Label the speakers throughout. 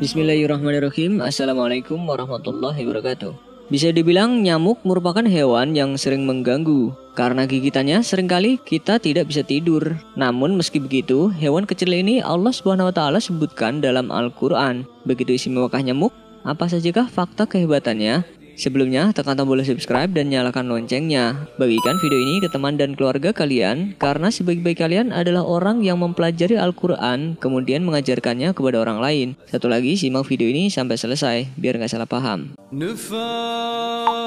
Speaker 1: Bismillahirrahmanirrahim Assalamualaikum warahmatullahi wabarakatuh Bisa dibilang nyamuk merupakan hewan yang sering mengganggu Karena gigitannya seringkali kita tidak bisa tidur Namun meski begitu hewan kecil ini Allah swt sebutkan dalam Al-Quran Begitu isi mewakah nyamuk apa sajakah fakta kehebatannya? Sebelumnya, tekan tombol subscribe dan nyalakan loncengnya. Bagikan video ini ke teman dan keluarga kalian, karena sebaik-baik kalian adalah orang yang mempelajari Al-Quran, kemudian mengajarkannya kepada orang lain. Satu lagi, simak video ini sampai selesai, biar nggak salah paham. Nufa.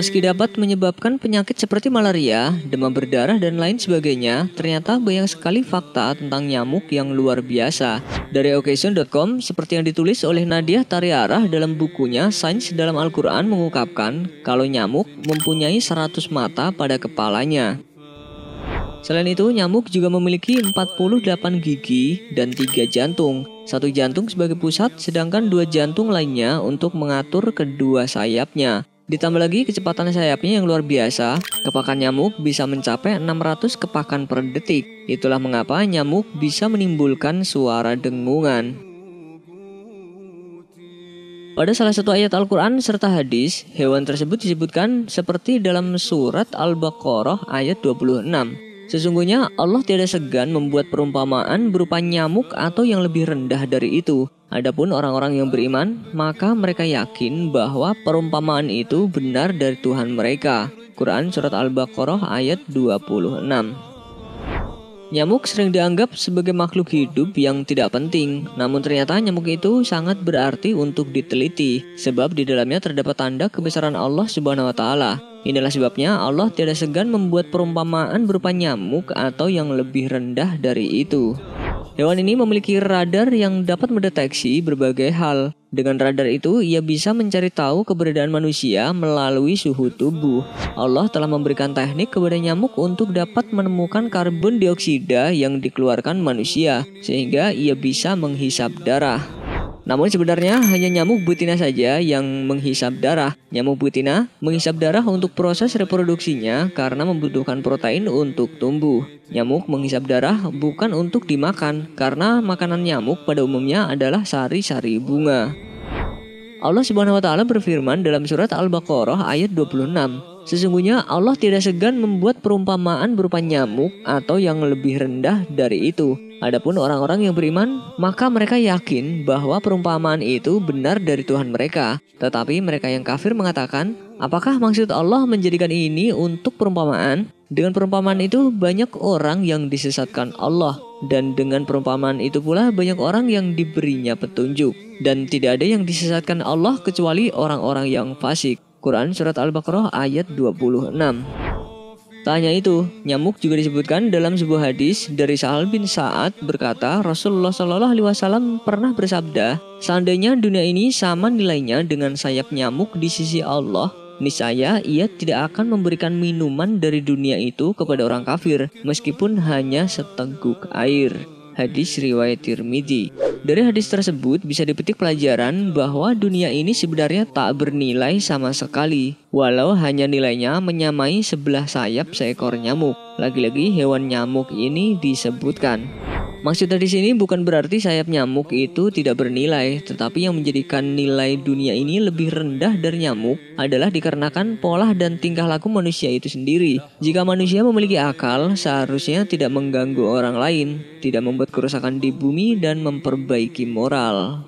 Speaker 1: Meski hmm. dapat menyebabkan penyakit seperti malaria, demam berdarah, dan lain sebagainya, ternyata banyak sekali fakta tentang nyamuk yang luar biasa. Dari occasion.com, seperti yang ditulis oleh Nadia Tariarah dalam bukunya Sains dalam Al-Quran mengungkapkan kalau nyamuk mempunyai 100 mata pada kepalanya. Selain itu, nyamuk juga memiliki 48 gigi dan 3 jantung. Satu jantung sebagai pusat, sedangkan dua jantung lainnya untuk mengatur kedua sayapnya. Ditambah lagi kecepatan sayapnya yang luar biasa, kepakan nyamuk bisa mencapai 600 kepakan per detik. Itulah mengapa nyamuk bisa menimbulkan suara dengungan. Pada salah satu ayat Al-Quran serta hadis, hewan tersebut disebutkan seperti dalam surat Al-Baqarah ayat 26. Sesungguhnya Allah tidak segan membuat perumpamaan berupa nyamuk atau yang lebih rendah dari itu. Adapun orang-orang yang beriman, maka mereka yakin bahwa perumpamaan itu benar dari Tuhan mereka. Quran Surat Al-Baqarah ayat 26 Nyamuk sering dianggap sebagai makhluk hidup yang tidak penting, namun ternyata nyamuk itu sangat berarti untuk diteliti, sebab di dalamnya terdapat tanda kebesaran Allah Subhanahu wa Ta'ala. Inilah sebabnya Allah tidak segan membuat perumpamaan berupa nyamuk atau yang lebih rendah dari itu. Hewan ini memiliki radar yang dapat mendeteksi berbagai hal, dengan radar itu, ia bisa mencari tahu keberadaan manusia melalui suhu tubuh. Allah telah memberikan teknik kepada nyamuk untuk dapat menemukan karbon dioksida yang dikeluarkan manusia, sehingga ia bisa menghisap darah. Namun sebenarnya hanya nyamuk betina saja yang menghisap darah. Nyamuk betina menghisap darah untuk proses reproduksinya karena membutuhkan protein untuk tumbuh. Nyamuk menghisap darah bukan untuk dimakan karena makanan nyamuk pada umumnya adalah sari-sari bunga. Allah Subhanahu wa taala berfirman dalam surat Al-Baqarah ayat 26. Sesungguhnya Allah tidak segan membuat perumpamaan berupa nyamuk atau yang lebih rendah dari itu. Adapun orang-orang yang beriman, maka mereka yakin bahwa perumpamaan itu benar dari Tuhan mereka. Tetapi mereka yang kafir mengatakan, apakah maksud Allah menjadikan ini untuk perumpamaan? Dengan perumpamaan itu banyak orang yang disesatkan Allah. Dan dengan perumpamaan itu pula banyak orang yang diberinya petunjuk dan tidak ada yang disesatkan Allah kecuali orang-orang yang fasik. Quran surat Al-Baqarah ayat 26. Tanya itu, nyamuk juga disebutkan dalam sebuah hadis dari Sa'al bin Sa'ad berkata Rasulullah Shallallahu Alaihi Wasallam pernah bersabda, seandainya dunia ini sama nilainya dengan sayap nyamuk di sisi Allah, niscaya ia tidak akan memberikan minuman dari dunia itu kepada orang kafir, meskipun hanya seteguk air. Hadis riwayat Tirmidzi. Dari hadis tersebut bisa dipetik pelajaran bahwa dunia ini sebenarnya tak bernilai sama sekali, walau hanya nilainya menyamai sebelah sayap seekor nyamuk. Lagi-lagi hewan nyamuk ini disebutkan. Maksudnya di sini bukan berarti sayap nyamuk itu tidak bernilai, tetapi yang menjadikan nilai dunia ini lebih rendah dari nyamuk adalah dikarenakan pola dan tingkah laku manusia itu sendiri. Jika manusia memiliki akal, seharusnya tidak mengganggu orang lain, tidak membuat kerusakan di bumi dan memperbaiki moral.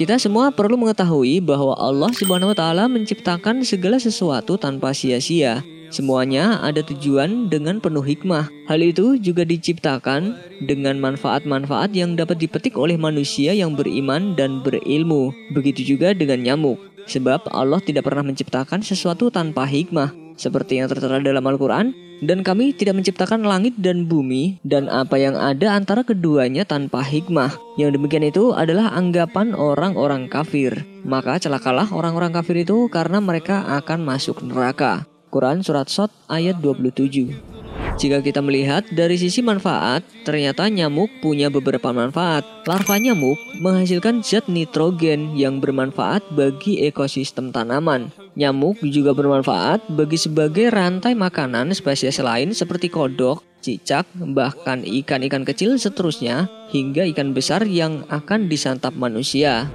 Speaker 1: Kita semua perlu mengetahui bahwa Allah Subhanahu wa taala menciptakan segala sesuatu tanpa sia-sia. Semuanya ada tujuan dengan penuh hikmah. Hal itu juga diciptakan dengan manfaat-manfaat yang dapat dipetik oleh manusia yang beriman dan berilmu. Begitu juga dengan nyamuk. Sebab Allah tidak pernah menciptakan sesuatu tanpa hikmah, seperti yang tertera dalam Al-Quran, dan kami tidak menciptakan langit dan bumi dan apa yang ada antara keduanya tanpa hikmah. Yang demikian itu adalah anggapan orang-orang kafir. Maka celakalah orang-orang kafir itu karena mereka akan masuk neraka. Quran Surat Sot ayat 27 jika kita melihat dari sisi manfaat, ternyata nyamuk punya beberapa manfaat. Larva nyamuk menghasilkan zat nitrogen yang bermanfaat bagi ekosistem tanaman. Nyamuk juga bermanfaat bagi sebagai rantai makanan spesies lain seperti kodok, cicak, bahkan ikan-ikan kecil seterusnya, hingga ikan besar yang akan disantap manusia.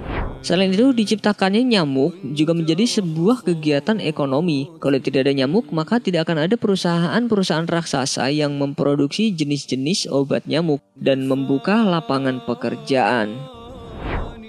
Speaker 1: Selain itu, diciptakannya nyamuk juga menjadi sebuah kegiatan ekonomi. Kalau tidak ada nyamuk, maka tidak akan ada perusahaan-perusahaan raksasa yang memproduksi jenis-jenis obat nyamuk dan membuka lapangan pekerjaan.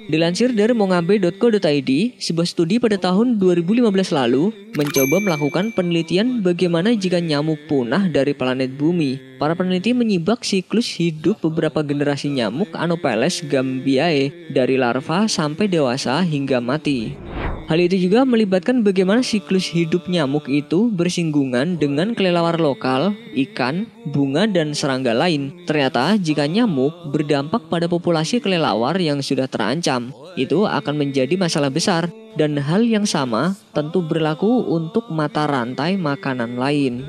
Speaker 1: Dilansir dari mongabe.co.id, sebuah studi pada tahun 2015 lalu mencoba melakukan penelitian bagaimana jika nyamuk punah dari planet bumi. Para peneliti menyibak siklus hidup beberapa generasi nyamuk Anopheles gambiae dari larva sampai dewasa hingga mati. Hal itu juga melibatkan bagaimana siklus hidup nyamuk itu bersinggungan dengan kelelawar lokal, ikan, bunga, dan serangga lain. Ternyata, jika nyamuk berdampak pada populasi kelelawar yang sudah terancam, itu akan menjadi masalah besar. Dan hal yang sama tentu berlaku untuk mata rantai makanan lain.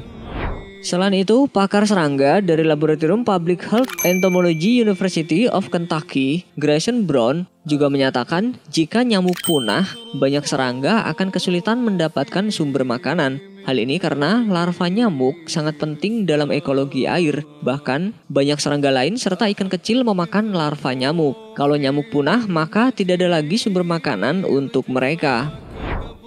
Speaker 1: Selain itu, pakar serangga dari Laboratorium Public Health Entomology University of Kentucky, Grayson Brown, juga menyatakan jika nyamuk punah, banyak serangga akan kesulitan mendapatkan sumber makanan. Hal ini karena larva nyamuk sangat penting dalam ekologi air. Bahkan, banyak serangga lain serta ikan kecil memakan larva nyamuk. Kalau nyamuk punah, maka tidak ada lagi sumber makanan untuk mereka.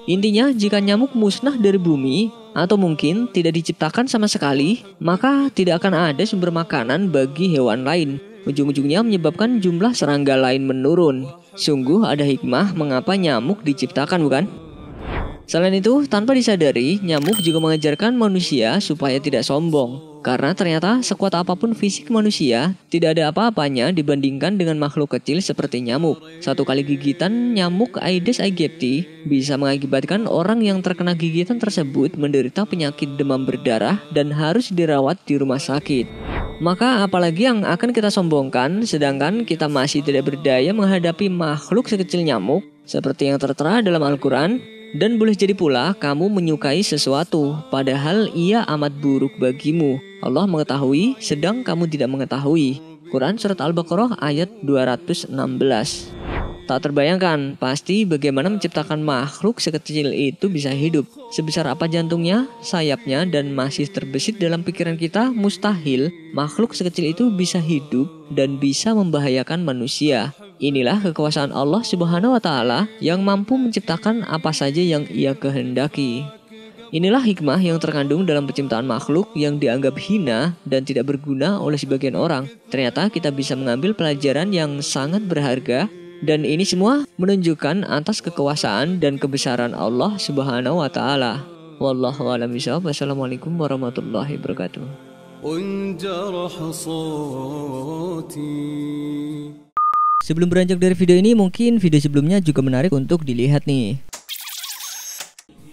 Speaker 1: Intinya, jika nyamuk musnah dari bumi, atau mungkin tidak diciptakan sama sekali, maka tidak akan ada sumber makanan bagi hewan lain. Ujung-ujungnya menyebabkan jumlah serangga lain menurun. Sungguh ada hikmah mengapa nyamuk diciptakan, bukan? Selain itu, tanpa disadari, nyamuk juga mengajarkan manusia supaya tidak sombong. Karena ternyata sekuat apapun fisik manusia, tidak ada apa-apanya dibandingkan dengan makhluk kecil seperti nyamuk. Satu kali gigitan nyamuk Aedes aegypti bisa mengakibatkan orang yang terkena gigitan tersebut menderita penyakit demam berdarah dan harus dirawat di rumah sakit. Maka apalagi yang akan kita sombongkan sedangkan kita masih tidak berdaya menghadapi makhluk sekecil nyamuk seperti yang tertera dalam Al-Quran dan boleh jadi pula kamu menyukai sesuatu, padahal ia amat buruk bagimu. Allah mengetahui, sedang kamu tidak mengetahui. Quran Surat Al-Baqarah ayat 216 Tak terbayangkan, pasti bagaimana menciptakan makhluk sekecil itu bisa hidup. Sebesar apa jantungnya, sayapnya, dan masih terbesit dalam pikiran kita, mustahil makhluk sekecil itu bisa hidup dan bisa membahayakan manusia. Inilah kekuasaan Allah Subhanahu wa taala yang mampu menciptakan apa saja yang Ia kehendaki. Inilah hikmah yang terkandung dalam penciptaan makhluk yang dianggap hina dan tidak berguna oleh sebagian orang. Ternyata kita bisa mengambil pelajaran yang sangat berharga dan ini semua menunjukkan atas kekuasaan dan kebesaran Allah Subhanahu wa taala. Wallahu a'lam bishawab. Wassalamualaikum warahmatullahi wabarakatuh. Sebelum beranjak dari video ini, mungkin video sebelumnya juga menarik untuk dilihat nih.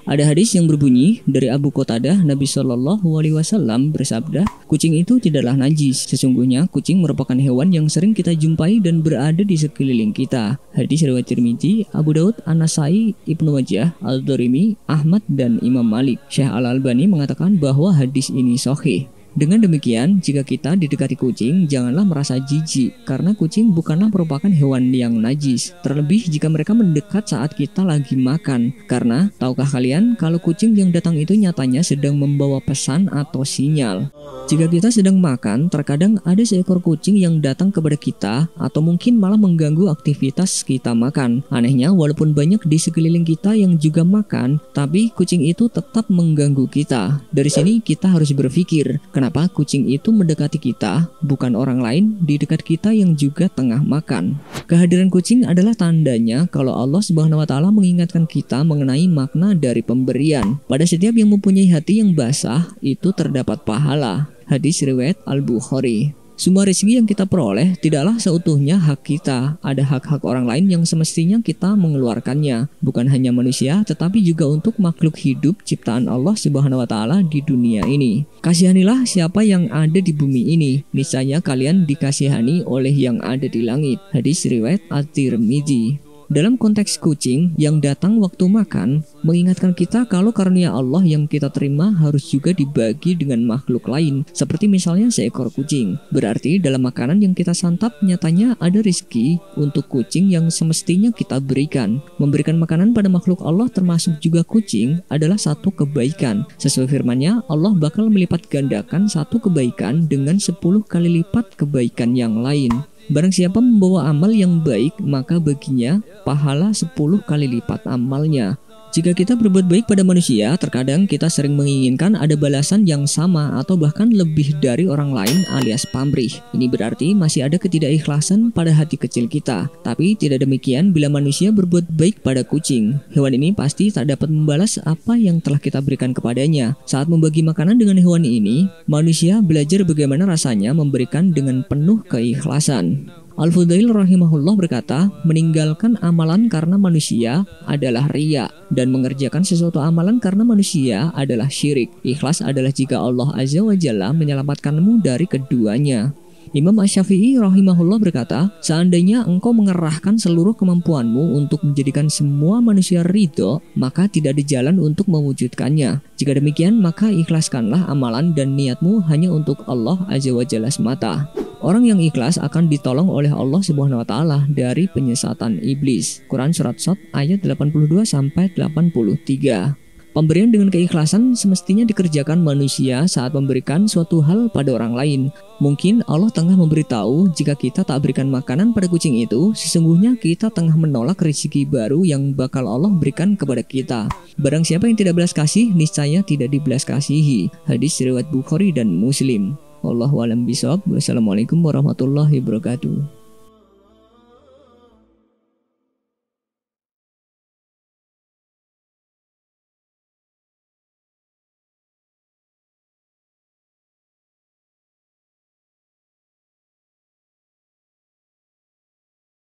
Speaker 1: Ada hadis yang berbunyi dari Abu Qatadah Nabi Shallallahu Alaihi Wasallam bersabda, kucing itu tidaklah najis. Sesungguhnya kucing merupakan hewan yang sering kita jumpai dan berada di sekeliling kita. Hadis riwayat Tirmidzi, Abu Daud, Anasai, Ibnu Majah, Al Dorimi, Ahmad dan Imam Malik. Syekh Al Albani mengatakan bahwa hadis ini Sahih. Dengan demikian, jika kita didekati kucing, janganlah merasa jijik, karena kucing bukanlah merupakan hewan yang najis. Terlebih jika mereka mendekat saat kita lagi makan, karena tahukah kalian kalau kucing yang datang itu nyatanya sedang membawa pesan atau sinyal. Jika kita sedang makan, terkadang ada seekor kucing yang datang kepada kita atau mungkin malah mengganggu aktivitas kita makan. Anehnya, walaupun banyak di sekeliling kita yang juga makan, tapi kucing itu tetap mengganggu kita. Dari sini kita harus berpikir, kenapa Kenapa kucing itu mendekati kita, bukan orang lain di dekat kita yang juga tengah makan? Kehadiran kucing adalah tandanya kalau Allah Subhanahu wa taala mengingatkan kita mengenai makna dari pemberian. Pada setiap yang mempunyai hati yang basah itu terdapat pahala. Hadis riwayat Al-Bukhari. Semua rezeki yang kita peroleh tidaklah seutuhnya hak kita. Ada hak-hak orang lain yang semestinya kita mengeluarkannya, bukan hanya manusia, tetapi juga untuk makhluk hidup ciptaan Allah Subhanahu wa taala di dunia ini. Kasihanilah siapa yang ada di bumi ini, Misalnya kalian dikasihani oleh yang ada di langit. Hadis riwayat at tirmidzi dalam konteks kucing yang datang waktu makan, mengingatkan kita kalau karunia Allah yang kita terima harus juga dibagi dengan makhluk lain, seperti misalnya seekor kucing. Berarti dalam makanan yang kita santap nyatanya ada rezeki untuk kucing yang semestinya kita berikan. Memberikan makanan pada makhluk Allah termasuk juga kucing adalah satu kebaikan. Sesuai firmannya, Allah bakal melipat gandakan satu kebaikan dengan 10 kali lipat kebaikan yang lain. Barang siapa membawa amal yang baik, maka baginya pahala 10 kali lipat amalnya. Jika kita berbuat baik pada manusia, terkadang kita sering menginginkan ada balasan yang sama atau bahkan lebih dari orang lain alias pamrih. Ini berarti masih ada ketidakikhlasan pada hati kecil kita. Tapi tidak demikian bila manusia berbuat baik pada kucing. Hewan ini pasti tak dapat membalas apa yang telah kita berikan kepadanya. Saat membagi makanan dengan hewan ini, manusia belajar bagaimana rasanya memberikan dengan penuh keikhlasan. Al-Fudail rahimahullah berkata, meninggalkan amalan karena manusia adalah ria dan mengerjakan sesuatu amalan karena manusia adalah syirik. Ikhlas adalah jika Allah Azza wa Jalla menyelamatkanmu dari keduanya. Imam ash rahimahullah berkata, Seandainya engkau mengerahkan seluruh kemampuanmu untuk menjadikan semua manusia ridho, maka tidak ada jalan untuk mewujudkannya. Jika demikian, maka ikhlaskanlah amalan dan niatmu hanya untuk Allah Azza wa Jalla semata. Orang yang ikhlas akan ditolong oleh Allah Subhanahu wa taala dari penyesatan iblis. Quran surat Sot ayat 82 sampai 83. Pemberian dengan keikhlasan semestinya dikerjakan manusia saat memberikan suatu hal pada orang lain. Mungkin Allah tengah memberitahu jika kita tak berikan makanan pada kucing itu, sesungguhnya kita tengah menolak rezeki baru yang bakal Allah berikan kepada kita. Barang siapa yang tidak belas kasih, niscaya tidak dibelas kasihi. Hadis riwayat Bukhari dan Muslim. Wallahualam bisawab. Wassalamualaikum warahmatullahi wabarakatuh.